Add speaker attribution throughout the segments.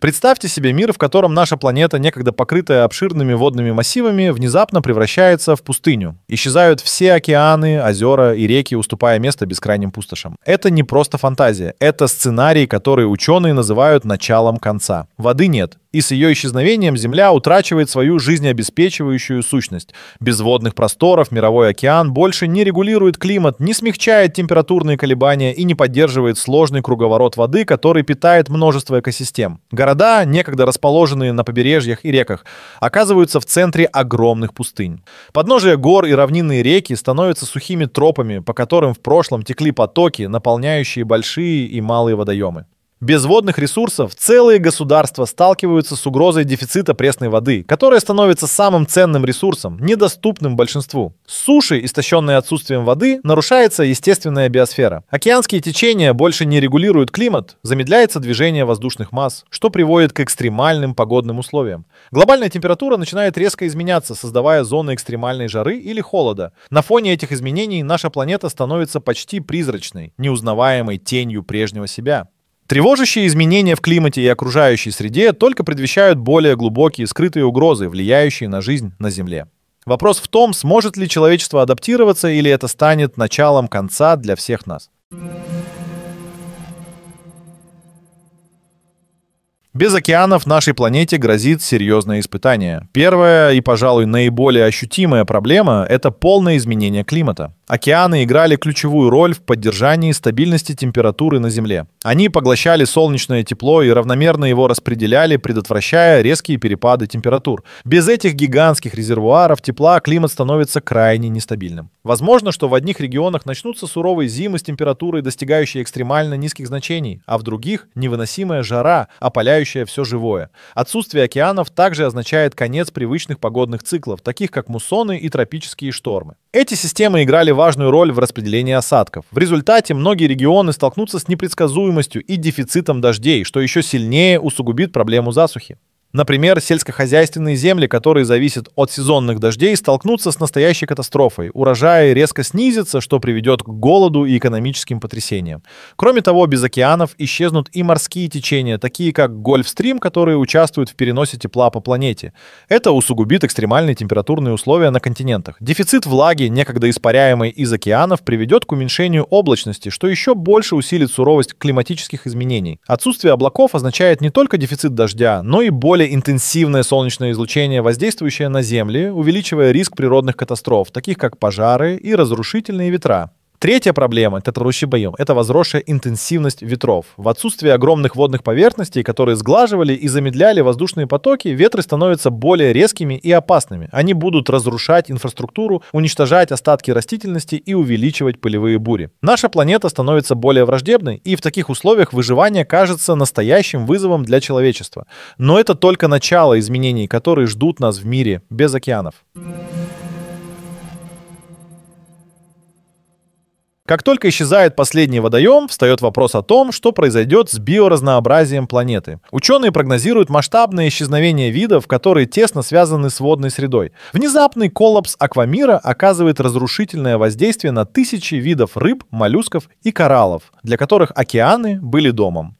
Speaker 1: Представьте себе мир, в котором наша планета, некогда покрытая обширными водными массивами, внезапно превращается в пустыню. Исчезают все океаны, озера и реки, уступая место бескрайним пустошам. Это не просто фантазия, это сценарий, который ученые называют началом конца. Воды нет, и с ее исчезновением Земля утрачивает свою жизнеобеспечивающую сущность. Без водных просторов мировой океан больше не регулирует климат, не смягчает температурные колебания и не поддерживает сложный круговорот воды, который питает множество экосистем. Города, некогда расположенные на побережьях и реках, оказываются в центре огромных пустынь. Подножие гор и равнинные реки становятся сухими тропами, по которым в прошлом текли потоки, наполняющие большие и малые водоемы. Без водных ресурсов целые государства сталкиваются с угрозой дефицита пресной воды, которая становится самым ценным ресурсом, недоступным большинству. С суши, истощенной отсутствием воды, нарушается естественная биосфера. Океанские течения больше не регулируют климат, замедляется движение воздушных масс, что приводит к экстремальным погодным условиям. Глобальная температура начинает резко изменяться, создавая зоны экстремальной жары или холода. На фоне этих изменений наша планета становится почти призрачной, неузнаваемой тенью прежнего себя. Тревожащие изменения в климате и окружающей среде только предвещают более глубокие скрытые угрозы, влияющие на жизнь на Земле. Вопрос в том, сможет ли человечество адаптироваться или это станет началом конца для всех нас. Без океанов нашей планете грозит серьезное испытание. Первая и, пожалуй, наиболее ощутимая проблема – это полное изменение климата. Океаны играли ключевую роль в поддержании стабильности температуры на Земле. Они поглощали солнечное тепло и равномерно его распределяли, предотвращая резкие перепады температур. Без этих гигантских резервуаров тепла климат становится крайне нестабильным. Возможно, что в одних регионах начнутся суровые зимы с температурой, достигающей экстремально низких значений, а в других – невыносимая жара, опаляющая все живое. Отсутствие океанов также означает конец привычных погодных циклов, таких как муссоны и тропические штормы. Эти системы играли важную роль в распределении осадков. В результате многие регионы столкнутся с непредсказуемостью и дефицитом дождей, что еще сильнее усугубит проблему засухи. Например, сельскохозяйственные земли, которые зависят от сезонных дождей, столкнутся с настоящей катастрофой. Урожаи резко снизятся, что приведет к голоду и экономическим потрясениям. Кроме того, без океанов исчезнут и морские течения, такие как Гольфстрим, которые участвуют в переносе тепла по планете. Это усугубит экстремальные температурные условия на континентах. Дефицит влаги, некогда испаряемой из океанов, приведет к уменьшению облачности, что еще больше усилит суровость климатических изменений. Отсутствие облаков означает не только дефицит дождя, но и боль более интенсивное солнечное излучение, воздействующее на земли, увеличивая риск природных катастроф, таких как пожары и разрушительные ветра. Третья проблема это Тетрарущибаем – это возросшая интенсивность ветров. В отсутствие огромных водных поверхностей, которые сглаживали и замедляли воздушные потоки, ветры становятся более резкими и опасными. Они будут разрушать инфраструктуру, уничтожать остатки растительности и увеличивать пылевые бури. Наша планета становится более враждебной, и в таких условиях выживание кажется настоящим вызовом для человечества. Но это только начало изменений, которые ждут нас в мире без океанов. Как только исчезает последний водоем, встает вопрос о том, что произойдет с биоразнообразием планеты. Ученые прогнозируют масштабное исчезновение видов, которые тесно связаны с водной средой. Внезапный коллапс аквамира оказывает разрушительное воздействие на тысячи видов рыб, моллюсков и кораллов, для которых океаны были домом.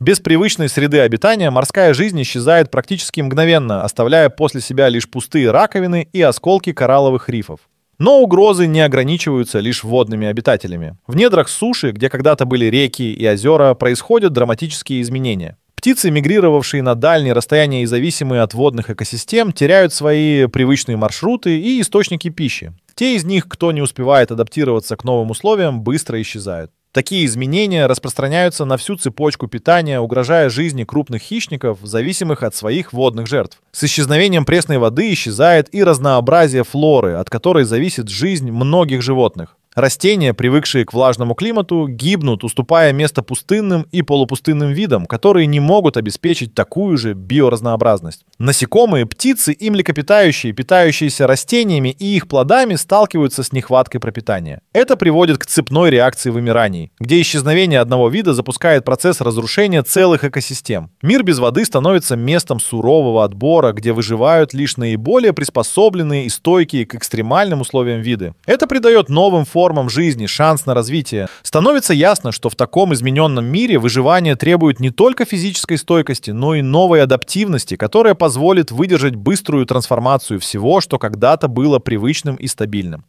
Speaker 1: Без привычной среды обитания морская жизнь исчезает практически мгновенно, оставляя после себя лишь пустые раковины и осколки коралловых рифов. Но угрозы не ограничиваются лишь водными обитателями. В недрах суши, где когда-то были реки и озера, происходят драматические изменения. Птицы, мигрировавшие на дальние расстояния и зависимые от водных экосистем, теряют свои привычные маршруты и источники пищи. Те из них, кто не успевает адаптироваться к новым условиям, быстро исчезают. Такие изменения распространяются на всю цепочку питания, угрожая жизни крупных хищников, зависимых от своих водных жертв. С исчезновением пресной воды исчезает и разнообразие флоры, от которой зависит жизнь многих животных. Растения, привыкшие к влажному климату, гибнут, уступая место пустынным и полупустынным видам, которые не могут обеспечить такую же биоразнообразность. Насекомые, птицы и млекопитающие, питающиеся растениями и их плодами, сталкиваются с нехваткой пропитания. Это приводит к цепной реакции вымираний, где исчезновение одного вида запускает процесс разрушения целых экосистем. Мир без воды становится местом сурового отбора, где выживают лишь наиболее приспособленные и стойкие к экстремальным условиям виды. Это придает новым формам формам жизни, шанс на развитие. Становится ясно, что в таком измененном мире выживание требует не только физической стойкости, но и новой адаптивности, которая позволит выдержать быструю трансформацию всего, что когда-то было привычным и стабильным.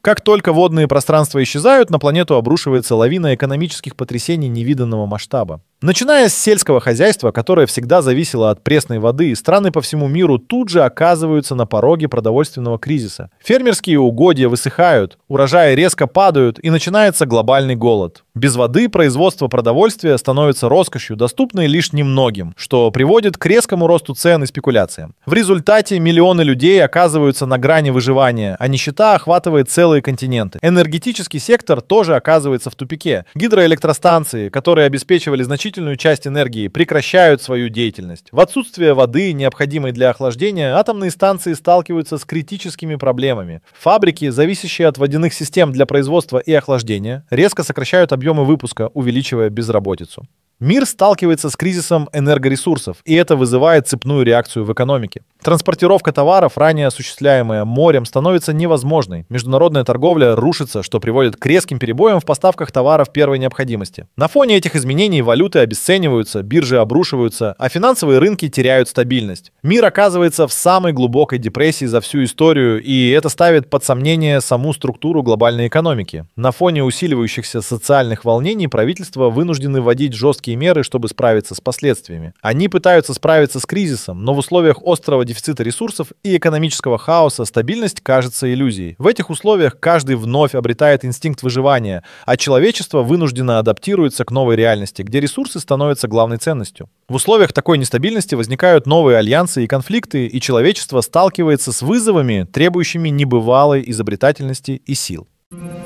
Speaker 1: Как только водные пространства исчезают, на планету обрушивается лавина экономических потрясений невиданного масштаба. Начиная с сельского хозяйства, которое всегда зависело от пресной воды, страны по всему миру тут же оказываются на пороге продовольственного кризиса. Фермерские угодья высыхают, урожаи резко падают и начинается глобальный голод. Без воды производство продовольствия становится роскошью, доступной лишь немногим, что приводит к резкому росту цен и спекуляциям. В результате миллионы людей оказываются на грани выживания, а нищета охватывает целые континенты. Энергетический сектор тоже оказывается в тупике. Гидроэлектростанции, которые обеспечивали значительное значительную часть энергии, прекращают свою деятельность. В отсутствие воды, необходимой для охлаждения, атомные станции сталкиваются с критическими проблемами. Фабрики, зависящие от водяных систем для производства и охлаждения, резко сокращают объемы выпуска, увеличивая безработицу. Мир сталкивается с кризисом энергоресурсов, и это вызывает цепную реакцию в экономике. Транспортировка товаров, ранее осуществляемая морем, становится невозможной. Международная торговля рушится, что приводит к резким перебоям в поставках товаров первой необходимости. На фоне этих изменений валюты обесцениваются, биржи обрушиваются, а финансовые рынки теряют стабильность. Мир оказывается в самой глубокой депрессии за всю историю, и это ставит под сомнение саму структуру глобальной экономики. На фоне усиливающихся социальных волнений правительства вынуждены вводить жесткие жесткие меры, чтобы справиться с последствиями. Они пытаются справиться с кризисом, но в условиях острого дефицита ресурсов и экономического хаоса стабильность кажется иллюзией. В этих условиях каждый вновь обретает инстинкт выживания, а человечество вынуждено адаптируется к новой реальности, где ресурсы становятся главной ценностью. В условиях такой нестабильности возникают новые альянсы и конфликты, и человечество сталкивается с вызовами, требующими небывалой изобретательности и сил. thank you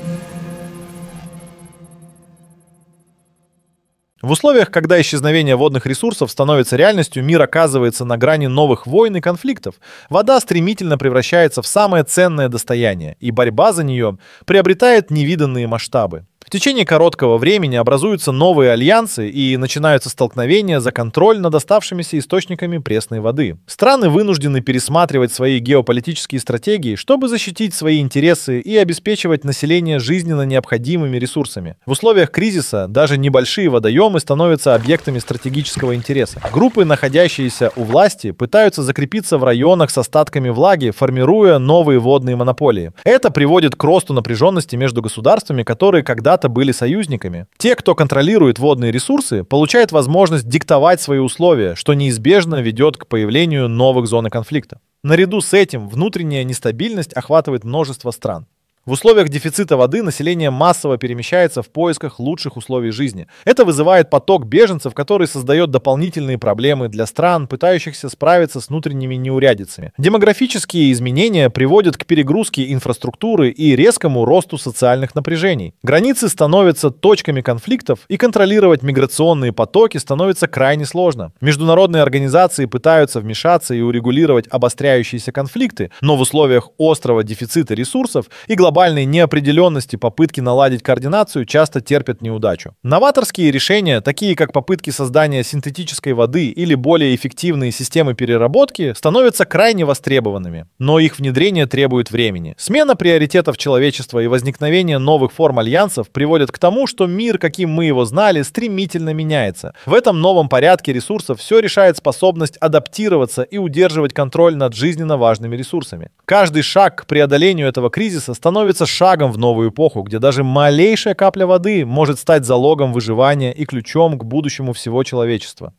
Speaker 1: В условиях, когда исчезновение водных ресурсов становится реальностью, мир оказывается на грани новых войн и конфликтов. Вода стремительно превращается в самое ценное достояние, и борьба за нее приобретает невиданные масштабы. В течение короткого времени образуются новые альянсы и начинаются столкновения за контроль над оставшимися источниками пресной воды. Страны вынуждены пересматривать свои геополитические стратегии, чтобы защитить свои интересы и обеспечивать население жизненно необходимыми ресурсами. В условиях кризиса даже небольшие водоемы становятся объектами стратегического интереса. Группы, находящиеся у власти, пытаются закрепиться в районах с остатками влаги, формируя новые водные монополии. Это приводит к росту напряженности между государствами, которые когда-то НАТО были союзниками. Те, кто контролирует водные ресурсы, получают возможность диктовать свои условия, что неизбежно ведет к появлению новых зон конфликта. Наряду с этим внутренняя нестабильность охватывает множество стран. В условиях дефицита воды население массово перемещается в поисках лучших условий жизни. Это вызывает поток беженцев, который создает дополнительные проблемы для стран, пытающихся справиться с внутренними неурядицами. Демографические изменения приводят к перегрузке инфраструктуры и резкому росту социальных напряжений. Границы становятся точками конфликтов, и контролировать миграционные потоки становится крайне сложно. Международные организации пытаются вмешаться и урегулировать обостряющиеся конфликты, но в условиях острого дефицита ресурсов и глобального глобальной неопределенности попытки наладить координацию часто терпят неудачу. Новаторские решения, такие как попытки создания синтетической воды или более эффективные системы переработки, становятся крайне востребованными, но их внедрение требует времени. Смена приоритетов человечества и возникновение новых форм альянсов приводят к тому, что мир, каким мы его знали, стремительно меняется. В этом новом порядке ресурсов все решает способность адаптироваться и удерживать контроль над жизненно важными ресурсами. Каждый шаг к преодолению этого кризиса становится становится шагом в новую эпоху, где даже малейшая капля воды может стать залогом выживания и ключом к будущему всего человечества.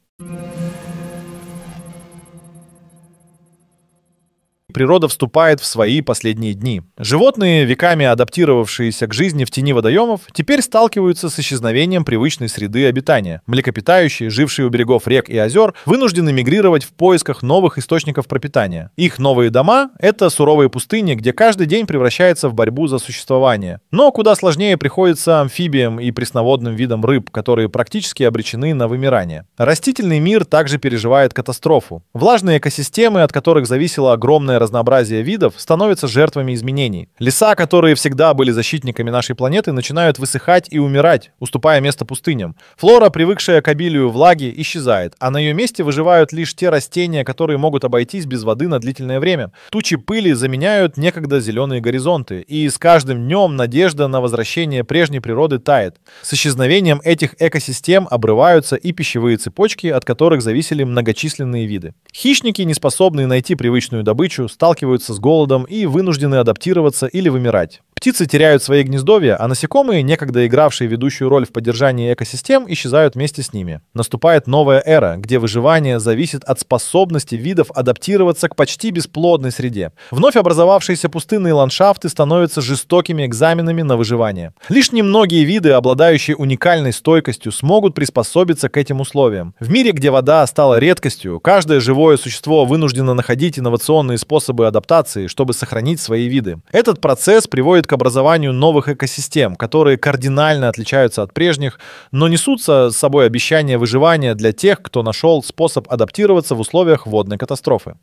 Speaker 1: природа вступает в свои последние дни. Животные, веками адаптировавшиеся к жизни в тени водоемов, теперь сталкиваются с исчезновением привычной среды обитания. Млекопитающие, жившие у берегов рек и озер, вынуждены мигрировать в поисках новых источников пропитания. Их новые дома — это суровые пустыни, где каждый день превращается в борьбу за существование. Но куда сложнее приходится амфибиям и пресноводным видам рыб, которые практически обречены на вымирание. Растительный мир также переживает катастрофу. Влажные экосистемы, от которых зависело огромное разнообразие видов становятся жертвами изменений. Леса, которые всегда были защитниками нашей планеты, начинают высыхать и умирать, уступая место пустыням. Флора, привыкшая к обилию влаги, исчезает, а на ее месте выживают лишь те растения, которые могут обойтись без воды на длительное время. Тучи пыли заменяют некогда зеленые горизонты, и с каждым днем надежда на возвращение прежней природы тает. С исчезновением этих экосистем обрываются и пищевые цепочки, от которых зависели многочисленные виды. Хищники, не способные найти привычную добычу, сталкиваются с голодом и вынуждены адаптироваться или вымирать. Птицы теряют свои гнездовья, а насекомые, некогда игравшие ведущую роль в поддержании экосистем, исчезают вместе с ними. Наступает новая эра, где выживание зависит от способности видов адаптироваться к почти бесплодной среде. Вновь образовавшиеся пустынные ландшафты становятся жестокими экзаменами на выживание. Лишь немногие виды, обладающие уникальной стойкостью, смогут приспособиться к этим условиям. В мире, где вода стала редкостью, каждое живое существо вынуждено находить инновационные способы адаптации, чтобы сохранить свои виды. Этот процесс приводит к к образованию новых экосистем, которые кардинально отличаются от прежних, но несутся с собой обещание выживания для тех, кто нашел способ адаптироваться в условиях водной катастрофы.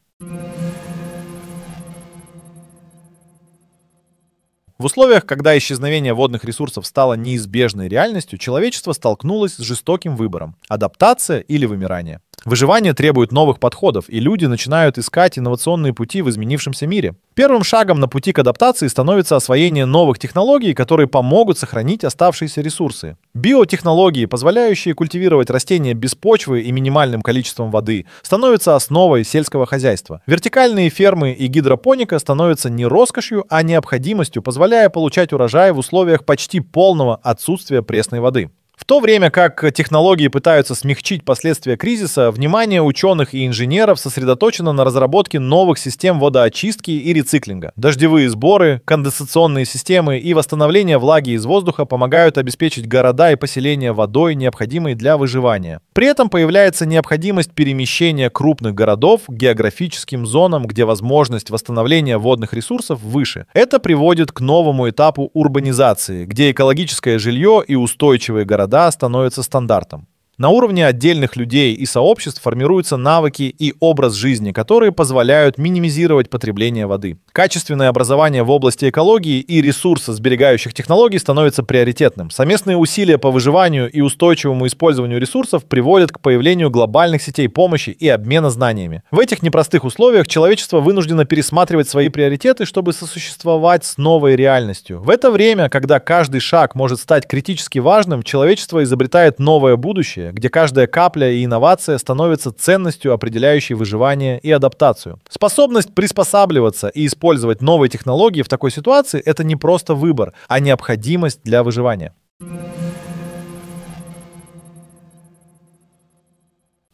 Speaker 1: В условиях, когда исчезновение водных ресурсов стало неизбежной реальностью, человечество столкнулось с жестоким выбором – адаптация или вымирание. Выживание требует новых подходов, и люди начинают искать инновационные пути в изменившемся мире. Первым шагом на пути к адаптации становится освоение новых технологий, которые помогут сохранить оставшиеся ресурсы. Биотехнологии, позволяющие культивировать растения без почвы и минимальным количеством воды, становятся основой сельского хозяйства. Вертикальные фермы и гидропоника становятся не роскошью, а необходимостью, позволяющей позволяя получать урожай в условиях почти полного отсутствия пресной воды. В то время как технологии пытаются смягчить последствия кризиса, внимание ученых и инженеров сосредоточено на разработке новых систем водоочистки и рециклинга. Дождевые сборы, конденсационные системы и восстановление влаги из воздуха помогают обеспечить города и поселения водой, необходимой для выживания. При этом появляется необходимость перемещения крупных городов к географическим зонам, где возможность восстановления водных ресурсов выше. Это приводит к новому этапу урбанизации, где экологическое жилье и устойчивые города да, становится стандартом. На уровне отдельных людей и сообществ формируются навыки и образ жизни, которые позволяют минимизировать потребление воды. Качественное образование в области экологии и ресурсо-сберегающих технологий становится приоритетным. Совместные усилия по выживанию и устойчивому использованию ресурсов приводят к появлению глобальных сетей помощи и обмена знаниями. В этих непростых условиях человечество вынуждено пересматривать свои приоритеты, чтобы сосуществовать с новой реальностью. В это время, когда каждый шаг может стать критически важным, человечество изобретает новое будущее, условия, где каждая капля и инновация становится ценностью, определяющей выживание и адаптацию. Способность приспосабливаться и использовать новые технологии в такой ситуации – это не просто выбор, а необходимость для выживания.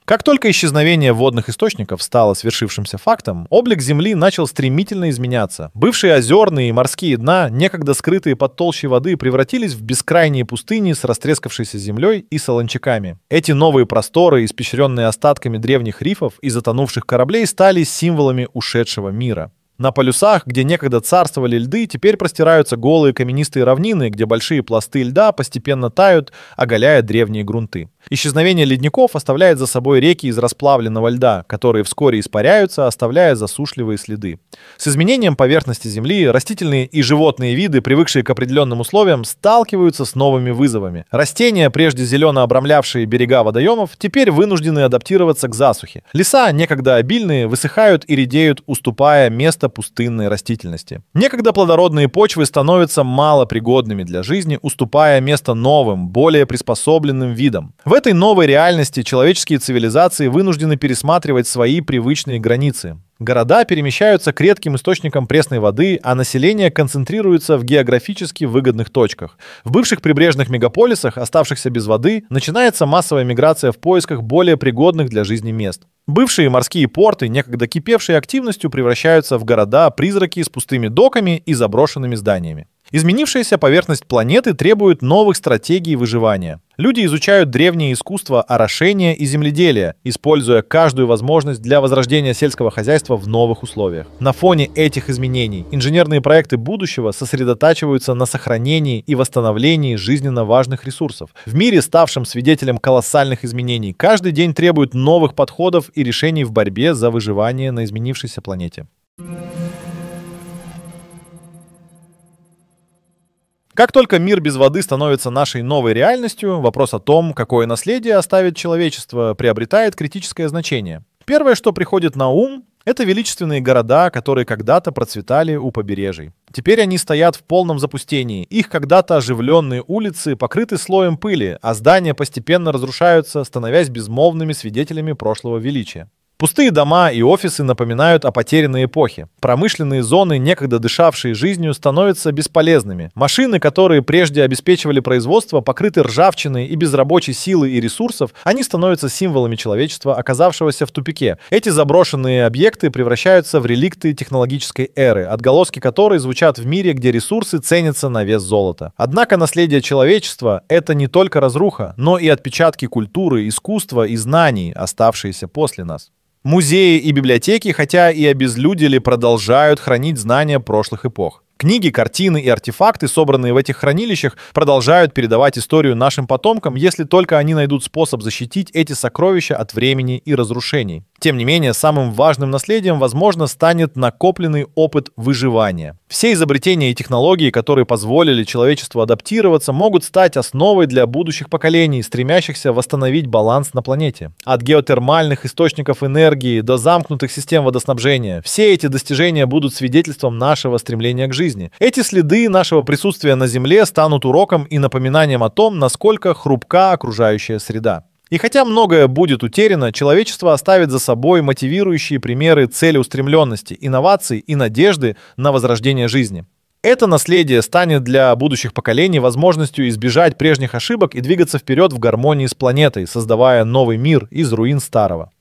Speaker 1: Как только исчезновение водных источников стало свершившимся фактом, облик Земли начал стремительно изменяться. Бывшие озерные и морские дна, некогда скрытые под толщей воды, превратились в бескрайние пустыни с растрескавшейся землей и солончаками. Эти новые просторы, испещренные остатками древних рифов и затонувших кораблей, стали символами ушедшего мира. На полюсах, где некогда царствовали льды, теперь простираются голые каменистые равнины, где большие пласты льда постепенно тают, оголяя древние грунты. Исчезновение ледников оставляет за собой реки из расплавленного льда, которые вскоре испаряются, оставляя засушливые следы. С изменением поверхности Земли растительные и животные виды, привыкшие к определенным условиям, сталкиваются с новыми вызовами. Растения, прежде зелено обрамлявшие берега водоемов, теперь вынуждены адаптироваться к засухе. Леса, некогда обильные, высыхают и редеют, уступая место пустынной растительности. Некогда плодородные почвы становятся малопригодными для жизни, уступая место новым, более приспособленным видам. В в этой новой реальности человеческие цивилизации вынуждены пересматривать свои привычные границы. Города перемещаются к редким источникам пресной воды, а население концентрируется в географически выгодных точках. В бывших прибрежных мегаполисах, оставшихся без воды, начинается массовая миграция в поисках более пригодных для жизни мест. Бывшие морские порты, некогда кипевшие активностью, превращаются в города-призраки с пустыми доками и заброшенными зданиями. Изменившаяся поверхность планеты требует новых стратегий выживания. Люди изучают древнее искусство орошения и земледелия, используя каждую возможность для возрождения сельского хозяйства в новых условиях. На фоне этих изменений инженерные проекты будущего сосредотачиваются на сохранении и восстановлении жизненно важных ресурсов. В мире, ставшем свидетелем колоссальных изменений, каждый день требует новых подходов и решений в борьбе за выживание на изменившейся планете. Как только мир без воды становится нашей новой реальностью, вопрос о том, какое наследие оставит человечество, приобретает критическое значение. Первое, что приходит на ум, это величественные города, которые когда-то процветали у побережий. Теперь они стоят в полном запустении. Их когда-то оживленные улицы покрыты слоем пыли, а здания постепенно разрушаются, становясь безмолвными свидетелями прошлого величия. Пустые дома и офисы напоминают о потерянной эпохе. Промышленные зоны, некогда дышавшие жизнью, становятся бесполезными. Машины, которые прежде обеспечивали производство, покрыты ржавчиной и без рабочей силы и ресурсов, они становятся символами человечества, оказавшегося в тупике. Эти заброшенные объекты превращаются в реликты технологической эры, отголоски которой звучат в мире, где ресурсы ценятся на вес золота. Однако наследие человечества — это не только разруха, но и отпечатки культуры, искусства и знаний, оставшиеся после нас. Музеи и библиотеки, хотя и обезлюдили, продолжают хранить знания прошлых эпох. Книги, картины и артефакты, собранные в этих хранилищах, продолжают передавать историю нашим потомкам, если только они найдут способ защитить эти сокровища от времени и разрушений. Тем не менее, самым важным наследием, возможно, станет накопленный опыт выживания. Все изобретения и технологии, которые позволили человечеству адаптироваться, могут стать основой для будущих поколений, стремящихся восстановить баланс на планете. От геотермальных источников энергии до замкнутых систем водоснабжения. Все эти достижения будут свидетельством нашего стремления к жизни. Эти следы нашего присутствия на Земле станут уроком и напоминанием о том, насколько хрупка окружающая среда. И хотя многое будет утеряно, человечество оставит за собой мотивирующие примеры целеустремленности, инноваций и надежды на возрождение жизни. Это наследие станет для будущих поколений возможностью избежать прежних ошибок и двигаться вперед в гармонии с планетой, создавая новый мир из руин старого.